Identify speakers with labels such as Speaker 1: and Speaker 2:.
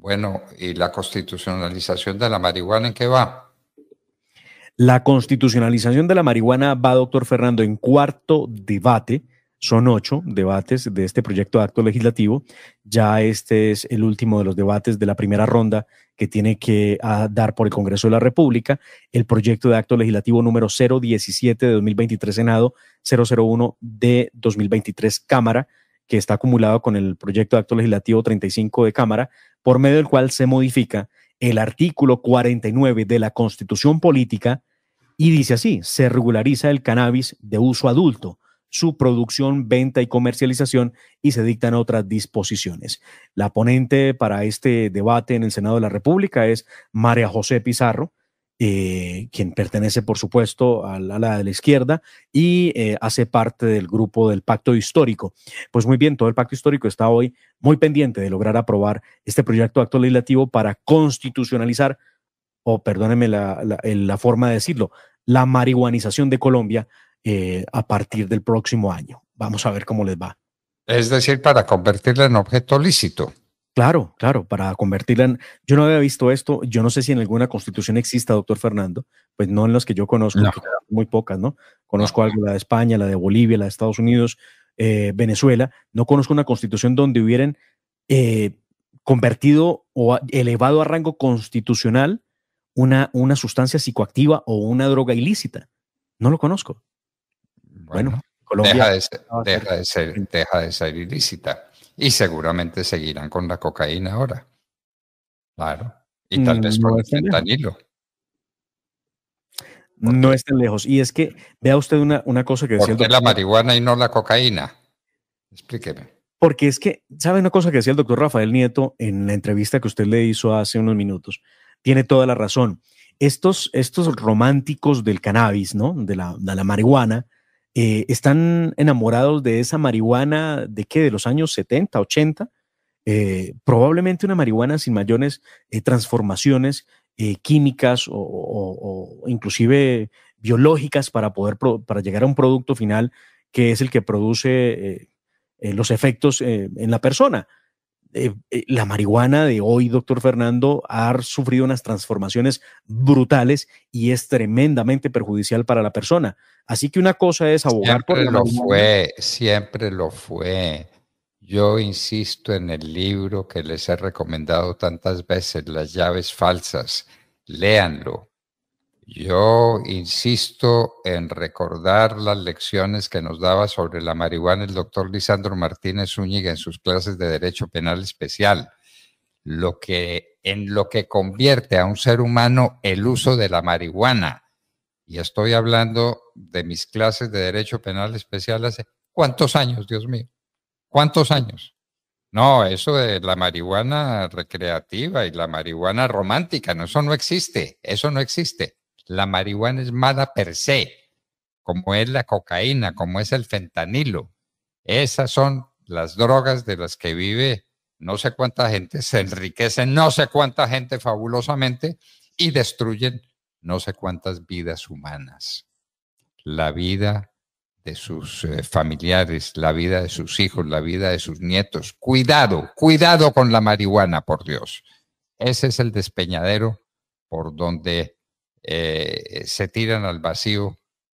Speaker 1: Bueno, ¿y la constitucionalización de la marihuana en qué va?
Speaker 2: La constitucionalización de la marihuana va, doctor Fernando, en cuarto debate. Son ocho debates de este proyecto de acto legislativo. Ya este es el último de los debates de la primera ronda que tiene que ah, dar por el Congreso de la República el proyecto de acto legislativo número 017 de 2023 Senado, 001 de 2023 Cámara, que está acumulado con el proyecto de acto legislativo 35 de Cámara por medio del cual se modifica el artículo 49 de la Constitución Política y dice así, se regulariza el cannabis de uso adulto, su producción, venta y comercialización y se dictan otras disposiciones. La ponente para este debate en el Senado de la República es María José Pizarro, eh, quien pertenece, por supuesto, a la de la izquierda y eh, hace parte del grupo del pacto histórico. Pues muy bien, todo el pacto histórico está hoy muy pendiente de lograr aprobar este proyecto de acto legislativo para constitucionalizar, o perdónenme la, forma de decirlo, la marihuanización de Colombia eh, a partir del próximo año. Vamos a ver cómo les va.
Speaker 1: Es decir, para convertirla en objeto lícito.
Speaker 2: Claro, claro, para convertirla en... Yo no había visto esto, yo no sé si en alguna constitución exista, doctor Fernando, pues no en las que yo conozco, muy pocas, ¿no? Conozco algo, la de España, la de Bolivia, la de Estados Unidos, eh, Venezuela, no conozco una constitución donde hubieran eh, convertido o elevado a rango constitucional una, una sustancia psicoactiva o una droga ilícita. No lo conozco.
Speaker 1: Bueno, Colombia... de deja deja de ser ilícita y seguramente seguirán con la cocaína ahora. Claro. Y tal vez con el fentanilo.
Speaker 2: No es tan lejos. Y es que, vea usted una, una cosa que decía el la
Speaker 1: marihuana y no la cocaína?
Speaker 2: Explíqueme. Porque es que, ¿sabe una cosa que decía el doctor Rafael Nieto en la entrevista que usted le hizo hace unos minutos? Tiene toda la razón. Estos, estos románticos del cannabis, ¿no? De de la marihuana, eh, están enamorados de esa marihuana de que de los años 70, 80, eh, probablemente una marihuana sin mayores eh, transformaciones químicas o, o, inclusive biológicas para poder para llegar a un producto final que es el que produce los efectos en la persona. Eh, eh, la marihuana de hoy, doctor Fernando, ha sufrido unas transformaciones brutales y es tremendamente perjudicial para la persona. Así que una cosa es abogar por la lo fue,
Speaker 1: siempre lo fue. Yo insisto en el libro que les he recomendado tantas veces, Las llaves falsas. Léanlo. Yo insisto en recordar las lecciones que nos daba sobre la marihuana el doctor Lisandro Martínez Zúñiga en sus clases de Derecho Penal Especial. Lo que, en lo que convierte a un ser humano el uso de la marihuana. Y estoy hablando de mis clases de Derecho Penal Especial hace cuántos años, Dios mío. ¿Cuántos años? No, eso de la marihuana recreativa y la marihuana romántica, no, eso no existe, eso no existe la marihuana es mala per se, como es la cocaína, como es el fentanilo. Esas son las drogas de las que vive no sé cuánta gente, se enriquecen no sé cuánta gente fabulosamente y destruyen no sé cuántas vidas humanas. La vida de sus eh, familiares, la vida de sus hijos, la vida de sus nietos. Cuidado, cuidado con la marihuana, por Dios. Ese es el despeñadero por donde eh, se tiran al vacío